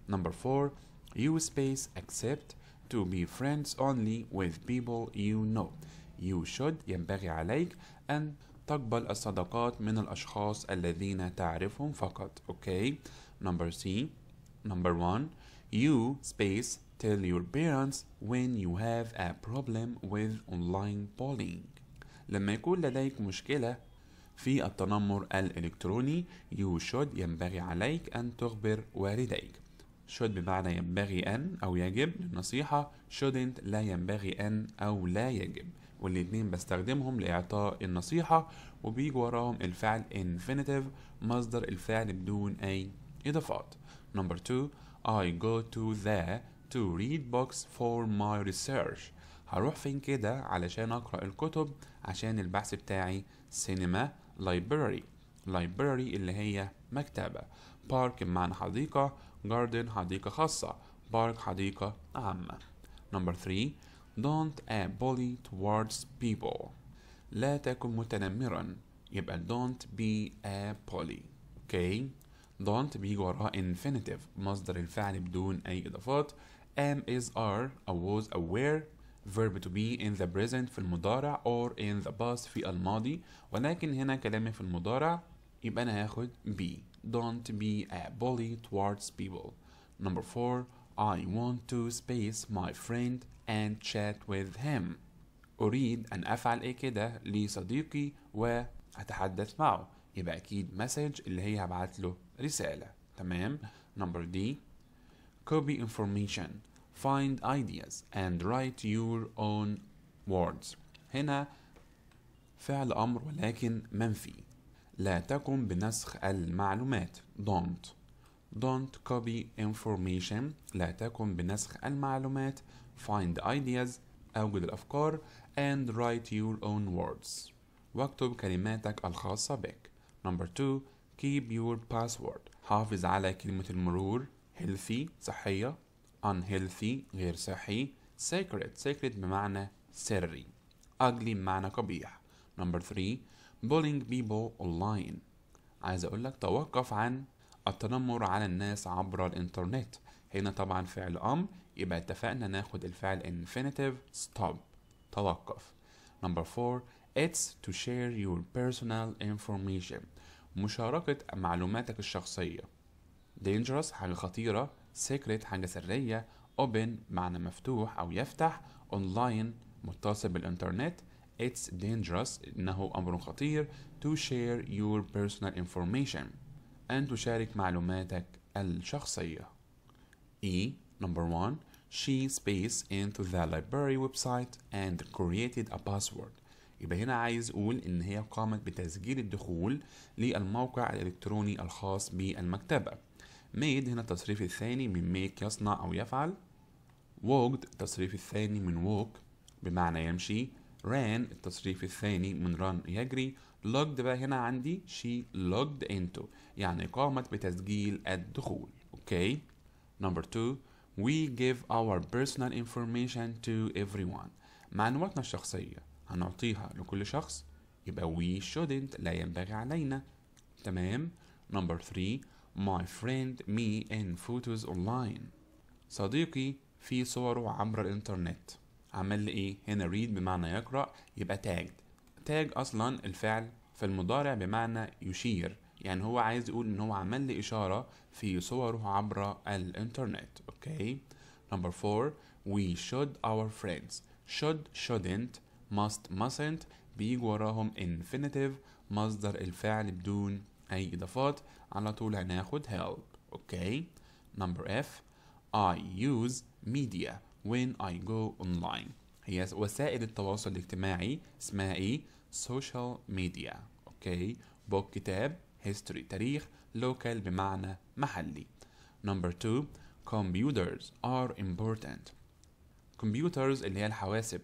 نمبر 4 you space accept to be friends only with people you know you should ينبغي عليك أن تقبل الصداقات من الأشخاص الذين تعرفهم فقط okay number C number one you space tell your parents when you have a problem with online bullying لما يكون لديك مشكلة في التنمر الإلكتروني you should ينبغي عليك أن تخبر والديك should بمعنى ينبغي أن أو يجب للنصيحة shouldn't لا ينبغي أن أو لا يجب والاتنين بستخدمهم لإعطاء النصيحة وبيجي وراهم الفعل infinitive مصدر الفعل بدون أي إضافات number two I go to the to read books for my research هروح فين كده علشان أقرأ الكتب عشان البحث بتاعي سينما library library اللي هي مكتبة park بمعنى حديقة garden حديقة خاصة park حديقة عامة number 3 don't act bully towards people لا تكن متنمرا يبقى don't be a bully okay don't be وراه infinitive مصدر الفعل بدون أي إضافات am is are أو was aware verb to be in the present في المضارع or in the past في الماضي ولكن هنا كلامي في المضارع يبقى أنا هاخد be don't be a bully towards people. Number four, I want to space my friend and chat with him. أريد أن أفعل إيه كده لصديقي وأتحدث معه يبقى أكيد مسج اللي هي هبعت له رسالة تمام Number D. copy information find ideas and write your own words هنا فعل أمر ولكن منفي لا تقم بنسخ المعلومات don't don't copy information لا تقم بنسخ المعلومات find ideas أوجد الأفكار and write your own words واكتب كلماتك الخاصة بك number two keep your password حافظ على كلمة المرور healthy صحية unhealthy غير صحي sacred sacred بمعنى سري ugly بمعنى قبيح number three bullying people online عايز اقول لك توقف عن التنمر على الناس عبر الانترنت هنا طبعا فعل امر يبقى اتفقنا ناخد الفعل infinitive stop توقف number four it's to share your personal information مشاركة معلوماتك الشخصية dangerous حاجة خطيرة secret حاجة سرية open معنى مفتوح أو يفتح online متصل بالإنترنت It's dangerous إنه أمر خطير to share your personal information أن تشارك معلوماتك الشخصية E number one she space into the library website and created a password يبقى هنا عايز اقول ان هي قامت بتسجيل الدخول للموقع الالكتروني الخاص بالمكتبه made هنا التصريف الثاني من make يصنع او يفعل walked التصريف الثاني من walk بمعنى يمشي ran التصريف الثاني من run يجري logged بقى هنا عندي she logged into يعني قامت بتسجيل الدخول okay number two we give our personal information to everyone معلوماتنا الشخصية هنعطيها لكل شخص يبقى we shouldn't لا ينبغي علينا تمام number three my friend me in photos online صديقي في صوره عبر الانترنت عمل لي ايه هنا read بمعنى يقرأ يبقى tagged tag اصلا الفعل في المضارع بمعنى يشير يعني هو عايز يقول ان هو عمل لي اشارة في صوره عبر الانترنت اوكي نمبر 4 we should our friends should shouldn't must mustn't بيجي وراهم infinitive مصدر الفعل بدون أي إضافات على طول هناخد help أوكي نمبر اف F I use media when I go online هي وسائل التواصل الاجتماعي اسمها ايه social media okay book كتاب history تاريخ local بمعنى محلي number two computers are important computers اللي هي الحواسب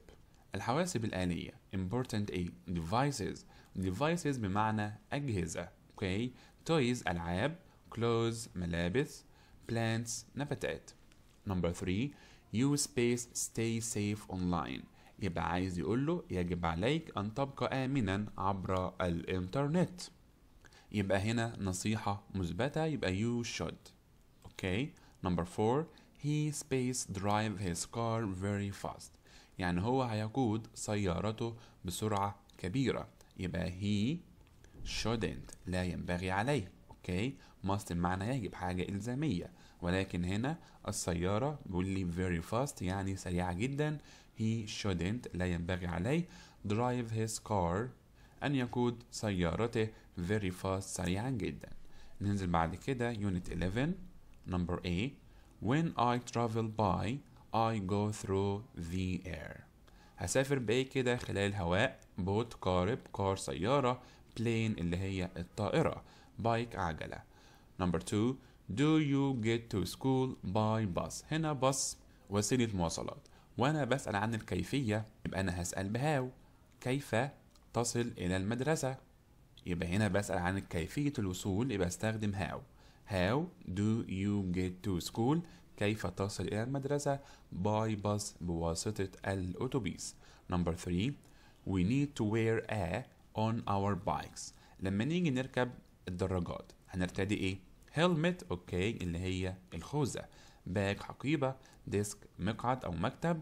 الحواسب الآلية important ايه devices devices بمعنى أجهزة okay toys ألعاب clothes ملابس plants نباتات number three يو سبيس ستاي سيف اونلاين يبقى عايز يقول له يجب عليك أن تبقى آمنا عبر الإنترنت يبقى هنا نصيحة مثبتة يبقى يو شود اوكي نمبر 4 he space drive his car very fast يعني هو هيقود سيارته بسرعة كبيرة يبقى هي shouldn't لا ينبغي عليه اوكي okay. must بمعنى يجب حاجة إلزامية ولكن هنا السيارة بيقول لي very fast يعني سريعة جدا he shouldn't لا ينبغي عليه drive his car أن يقود سيارته very fast سريعا جدا ننزل بعد كده unit 11 number A when I travel by I go through the air هسافر بإيه كده خلال الهواء بوت قارب كار سيارة plane اللي هي الطائرة بايك عجلة number 2 Do you get to school by bus هنا bus وسيلة مواصلات وأنا بسأل عن الكيفية يبقى أنا هسأل بهاو كيف تصل إلى المدرسة يبقى هنا بسأل عن كيفية الوصول يبقى استخدم هاو how do you get to school كيف تصل إلى المدرسة by bus بواسطة الأتوبيس number 3 we need to wear a on our bikes لما نيجي نركب الدراجات هنرتدي إيه helmet اوكي اللي هي الخوذة bag حقيبة desk مقعد أو مكتب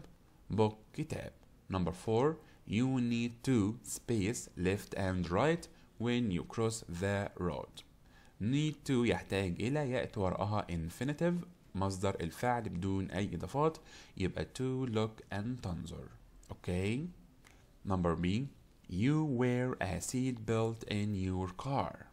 book كتاب number four you need to space left and right when you cross the road need to يحتاج إلى يأتي وراءها infinitive مصدر الفعل بدون أي إضافات يبقى to look and تنظر أوكي okay. number B you wear a seat belt in your car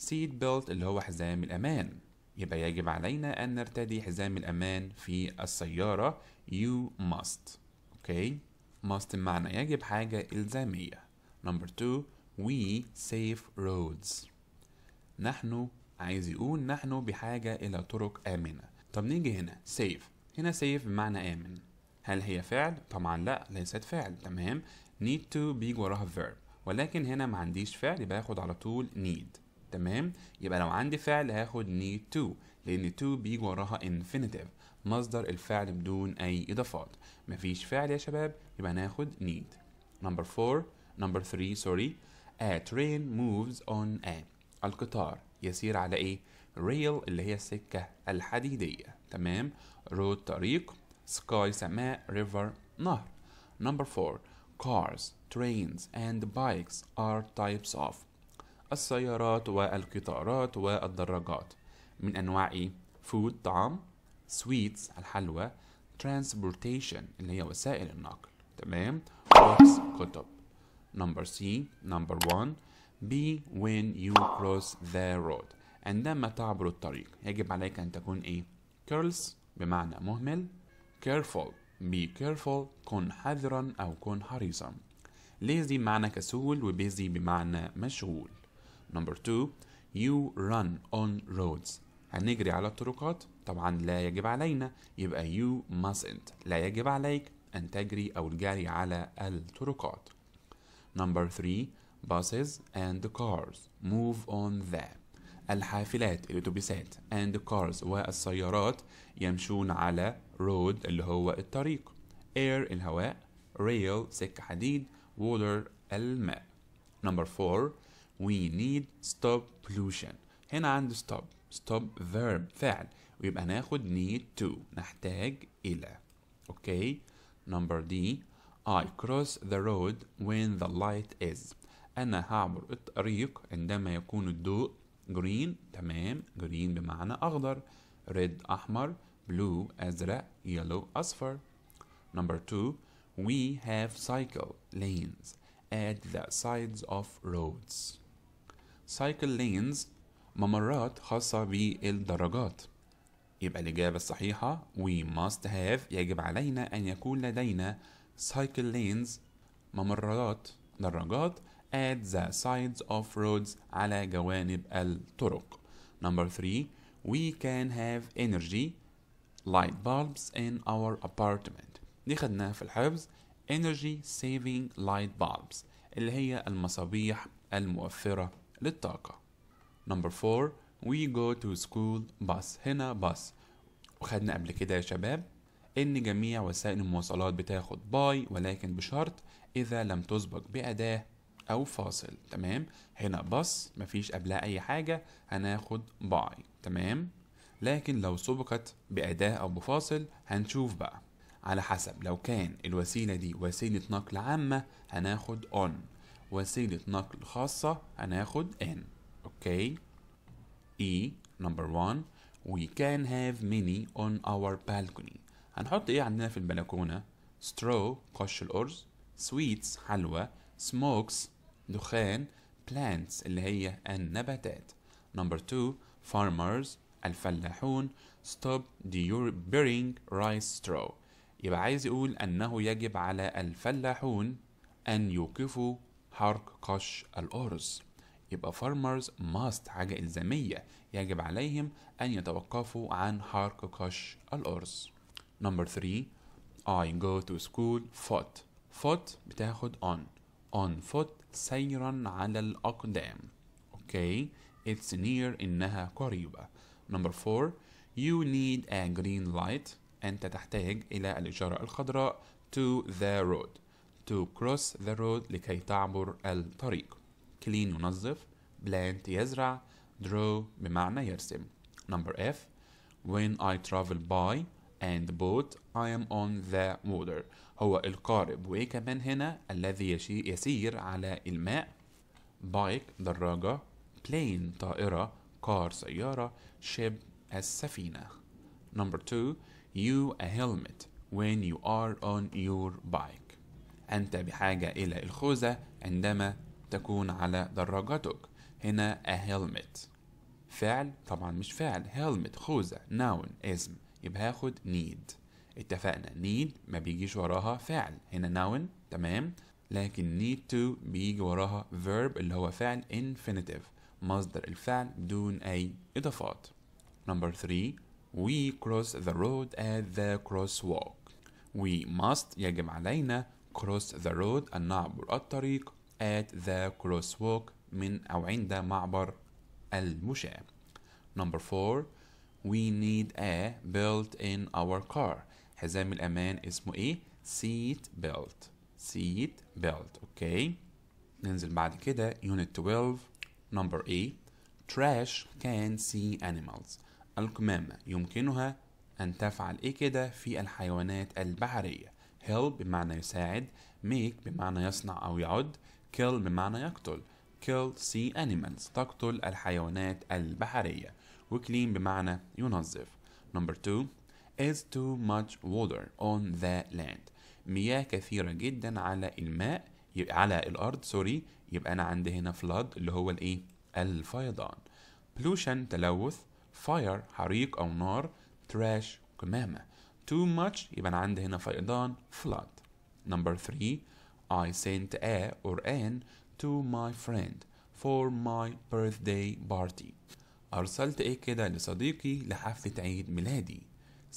سيت بيلت اللي هو حزام الأمان يبقى يجب علينا أن نرتدي حزام الأمان في السيارة you must أوكي must بمعنى يجب حاجة إلزامية number two we safe roads نحن عايز يقول نحن بحاجة إلى طرق آمنة طب نيجي هنا safe هنا safe بمعنى آمن هل هي فعل؟ طبعا لا ليست فعل تمام need to بيجي وراها verb ولكن هنا ما عنديش فعل يبقى هاخد على طول need تمام يبقى لو عندي فعل هاخد need to لأن to بيجي وراها infinitive مصدر الفعل بدون أي إضافات مفيش فعل يا شباب يبقى ناخد need number four number three sorry a train moves on a القطار يسير على إيه rail اللي هي السكة الحديدية تمام road طريق sky سماء river نهر number four cars trains and bikes are types of السيارات والقطارات والدراجات من أنواع إيه؟ food طعام sweets الحلوى transportation اللي هي وسائل النقل تمام books كتب number C number 1 B when you cross the road عندما تعبر الطريق يجب عليك أن تكون إيه curls بمعنى مهمل careful be careful كن حذرا أو كن حريصا lazy بمعنى كسول وبيزي بمعنى مشغول نمبر 2 you run on roads هنجري على الطرقات طبعا لا يجب علينا يبقى you mustn't لا يجب عليك أن تجري أو الجري على الطرقات نمبر 3 buses and cars move on the الحافلات الاتوبيسات and cars والسيارات يمشون على road اللي هو الطريق air الهواء rail سكة حديد water الماء number 4 we need stop pollution هنا عند stop stop verb فعل ويبقى ناخد need to نحتاج إلى Okay. Number D. I cross the road when the light is أنا هعبر الطريق عندما يكون الضوء green تمام green بمعنى أخضر red أحمر blue أزرق yellow أصفر number two we have cycle lanes at the sides of roads سايكل لينز ممرات خاصة بالدراجات يبقى الإجابة الصحيحة we must have يجب علينا أن يكون لدينا cycle lanes ممرات دراجات at the sides of roads على جوانب الطرق number 3 we can have energy light bulbs in our apartment دي خدناها في الحفظ energy saving light bulbs اللي هي المصابيح الموفرة للطاقة نمبر 4 we go to school bus هنا bus وخدنا قبل كده يا شباب إن جميع وسائل المواصلات بتاخد باي ولكن بشرط إذا لم تسبق بأداة أو فاصل تمام هنا بس مفيش قبلها أي حاجة هناخد باي تمام لكن لو سبقت بأداة أو بفاصل هنشوف بقى على حسب لو كان الوسيلة دي وسيلة نقل عامة هناخد on وسيلة نقل خاصة هناخد an اوكي E number one we can have many on our balcony هنحط ايه عندنا في البلكونة straw قش الأرز sweets حلوى smokes دخان plants اللي هي النباتات number two farmers الفلاحون stop deburring rice straw يبقى عايز يقول أنه يجب على الفلاحون أن يوقفوا حرق قش الأرز يبقى farmers must حاجة إلزامية يجب عليهم أن يتوقفوا عن حرق قش الأرز number 3 I go to school foot foot بتاخد on on foot سيرا على الأقدام okay it's near إنها قريبة number 4 you need a green light أنت تحتاج إلى الإشارة الخضراء to the road to cross the road لكي تعبر الطريق clean ينظف plant يزرع draw بمعنى يرسم number F when I travel by and boat I am on the water هو القارب وكمان هنا الذي يسير على الماء bike دراجة plane طائرة car سيارة ship السفينة number two you a helmet when you are on your bike أنت بحاجة إلى الخوذة عندما تكون على دراجتك هنا a helmet فعل طبعا مش فعل helmet خوذة noun اسم يبقى هاخد need اتفقنا need ما بيجيش وراها فعل هنا noun تمام لكن need to بيجي وراها verb اللي هو فعل infinitive مصدر الفعل دون أي إضافات number 3 we cross the road at the crosswalk we must يجب علينا cross the road أن نعبر الطريق at the crosswalk من أو عند معبر المشاة number four we need a belt in our car حزام الأمان اسمه إيه seat belt seat belt أوكي okay. ننزل بعد كده unit 12 number 8 trash can see animals القمامة يمكنها أن تفعل إيه كده في الحيوانات البحرية help بمعنى يساعد make بمعنى يصنع أو يعد kill بمعنى يقتل kill sea animals تقتل الحيوانات البحرية وكلين بمعنى ينظف number two is too much water on the land مياه كثيرة جدا على الماء على الأرض سوري يبقى أنا عندي هنا flood اللي هو الإيه الفيضان pollution تلوث fire حريق أو نار trash كمامة too much يبقى أنا عندي هنا فيضان flood number three I sent a or an to my friend for my birthday party أرسلت إيه كده لصديقي لحفلة عيد ميلادي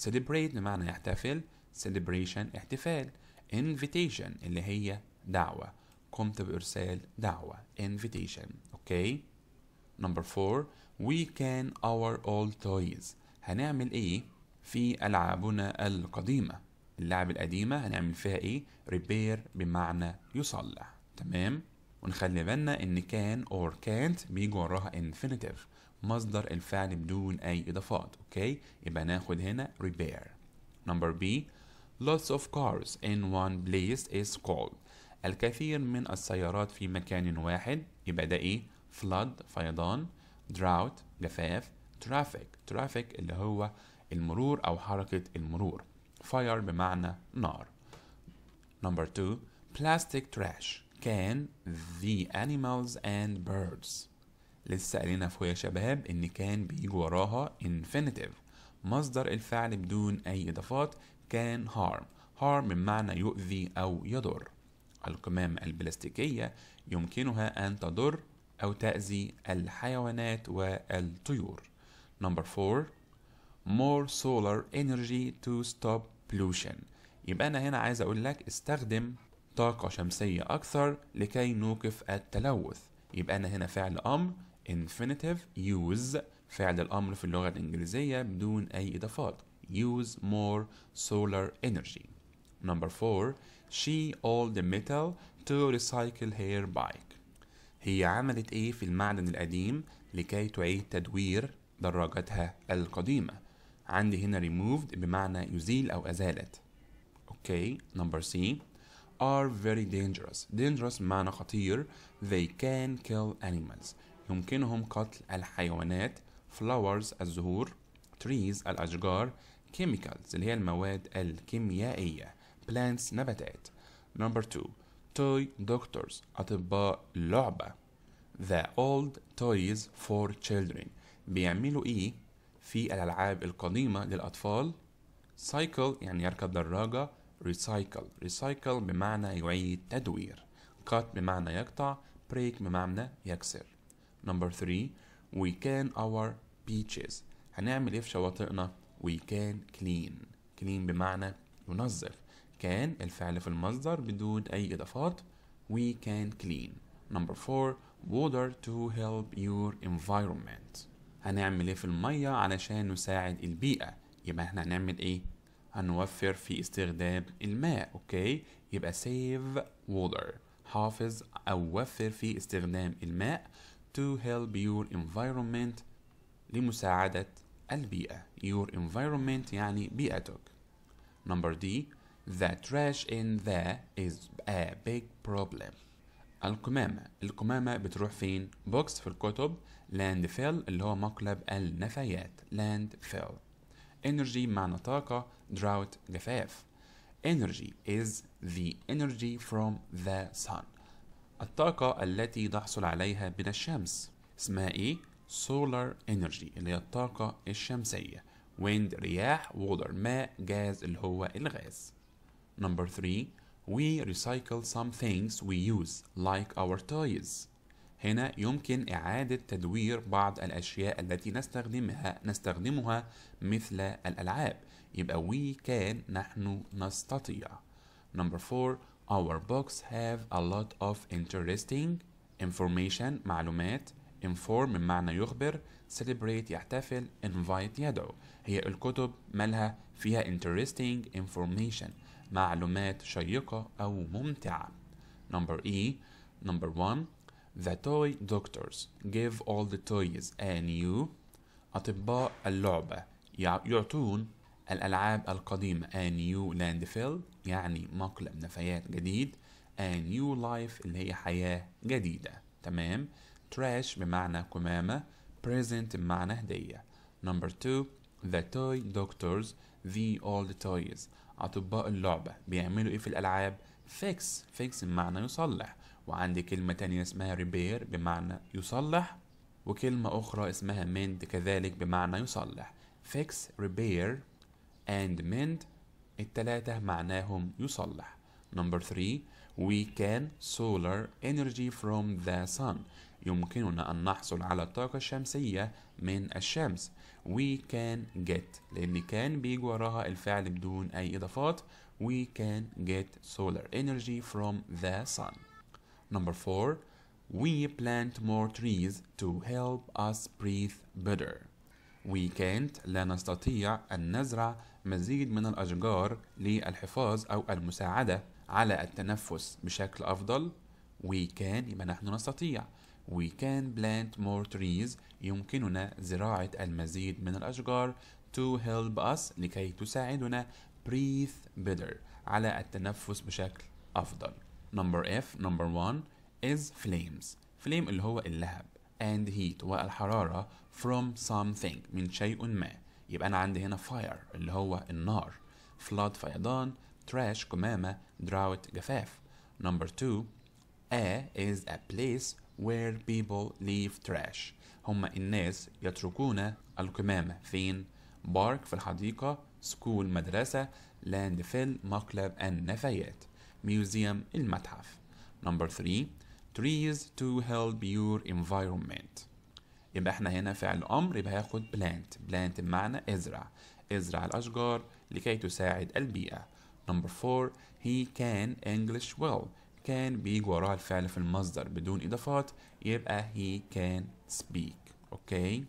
celebrate بمعنى يحتفل celebration احتفال invitation اللي هي دعوة قمت بإرسال دعوة invitation okay number four we can our old toys هنعمل إيه في ألعابنا القديمة اللعب القديمة هنعمل فيها إيه؟ repair بمعنى يصلح تمام؟ ونخلي بالنا إن كان أور كانت بيجي وراها infinitive مصدر الفعل بدون أي إضافات أوكي؟ يبقى ناخد هنا repair نمبر B lots of cars in one place is called الكثير من السيارات في مكان واحد يبقى ده إيه؟ flood فيضان drought جفاف traffic traffic اللي هو المرور أو حركة المرور fire بمعنى نار number two plastic trash can the animals and birds لسه قالينا في شباب ان كان بيجي وراها infinitive مصدر الفعل بدون اي اضافات كان harm harm بمعنى يؤذي او يضر القمام البلاستيكية يمكنها أن تضر أو تأذي الحيوانات والطيور. Number 4 more solar energy to stop pollution يبقى أنا هنا عايز أقول لك استخدم طاقة شمسية أكثر لكي نوقف التلوث يبقى أنا هنا فعل أمر infinitive use فعل الأمر في اللغة الإنجليزية بدون أي إضافات use more solar energy Number 4 She all the metal to recycle her bike هي عملت إيه في المعدن القديم لكي تعيد تدوير دراجتها القديمة عندي هنا removed بمعنى يزيل أو أزالت Okay, number C. are very dangerous dangerous بمعنى خطير they can kill animals يمكنهم قتل الحيوانات flowers الزهور trees الأشجار chemicals اللي هي المواد الكيميائية plants نباتات number two toy doctors أطباء لعبة the old toys for children بيعملوا إيه في الألعاب القديمة للأطفال سايكل يعني يركب دراجة ريسايكل ريسايكل بمعنى يعيد تدوير cut بمعنى يقطع break بمعنى يكسر نمبر 3 we can our beaches هنعمل ايه في شواطئنا we can clean clean بمعنى ينظف كان الفعل في المصدر بدون اي اضافات we can clean number 4 water to help your environment هنعمل ايه في المية علشان نساعد البيئة يبقى احنا هنعمل ايه هنوفر في استخدام الماء اوكي يبقى save water حافظ او وفر في استخدام الماء to help your environment لمساعدة البيئة your environment يعني بيئتك number D the trash in the is a big problem القمامة القمامة بتروح فين؟ بوكس في الكتب لاند فيل اللي هو مقلب النفايات لاند فيل energy معنى طاقة drought جفاف energy is the energy from the sun الطاقة التي تحصل عليها من الشمس اسمها ايه؟ solar energy اللي هي الطاقة الشمسية wind رياح water ماء جاز اللي هو الغاز number 3 we recycle some things we use like our toys هنا يمكن إعادة تدوير بعض الأشياء التي نستخدمها نستخدمها مثل الألعاب يبقى we can نحن نستطيع Number four our books have a lot of interesting information معلومات inform من معنى يخبر celebrate يحتفل invite يدعو هي الكتب مالها فيها interesting information معلومات شيقة أو ممتعة number E number one The toy doctors give all the toys a new أطباء اللعبة يعطون الألعاب القديمة a new landfill يعني مقلب نفايات جديد a new life اللي هي حياة جديدة تمام trash بمعنى قمامة present بمعنى هدية number two the toy doctors the old toys أطباء اللعبة بيعملوا إيه في الألعاب fix fix بمعنى يصلح وعندي كلمة تانية اسمها ريبير بمعنى يصلح وكلمة أخرى اسمها mend كذلك بمعنى يصلح fix repair and mend التلاتة معناهم يصلح number 3 we can solar energy from the sun يمكننا أن نحصل على الطاقة الشمسية من الشمس we can get لأن كان بيجي وراها الفعل بدون أي إضافات we can get solar energy from the sun Number four, we plant more trees to help us breathe better. We can't لا نستطيع أن نزرع مزيد من الأشجار للحفاظ أو المساعدة على التنفس بشكل أفضل. We can يبقى نحن نستطيع. We can plant more trees يمكننا زراعة المزيد من الأشجار to help us لكي تساعدنا breathe better على التنفس بشكل أفضل. number F number 1 is flames flame اللي هو اللهب and heat والحرارة from something من شيء ما يبقى أنا عندي هنا fire اللي هو النار flood فيضان trash كمامة drought جفاف number 2 A is a place where people leave trash هم الناس يتركون القمامة فين؟ بارك في الحديقة سكول مدرسة فيل مقلب النفايات ميوزيوم المتحف نمبر 3 trees to help your environment يبقى احنا هنا فعل امر يبقى هياخد plant plant بمعنى ازرع ازرع الاشجار لكي تساعد البيئه نمبر 4 he can English well كان بيجي وراها الفعل في المصدر بدون اضافات يبقى he can speak اوكي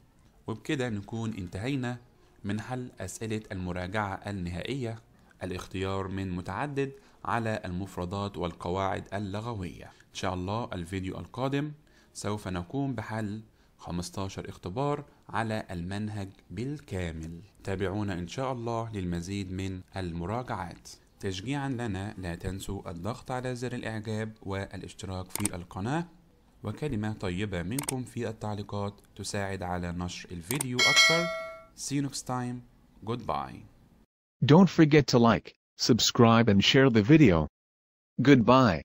وبكده نكون انتهينا من حل اسئله المراجعه النهائيه الاختيار من متعدد على المفردات والقواعد اللغوية إن شاء الله الفيديو القادم سوف نقوم بحل 15 اختبار على المنهج بالكامل تابعونا إن شاء الله للمزيد من المراجعات تشجيعا لنا لا تنسوا الضغط على زر الإعجاب والاشتراك في القناة وكلمة طيبة منكم في التعليقات تساعد على نشر الفيديو أكثر See you next time. Goodbye. Don't forget to like, subscribe and share the video. Goodbye.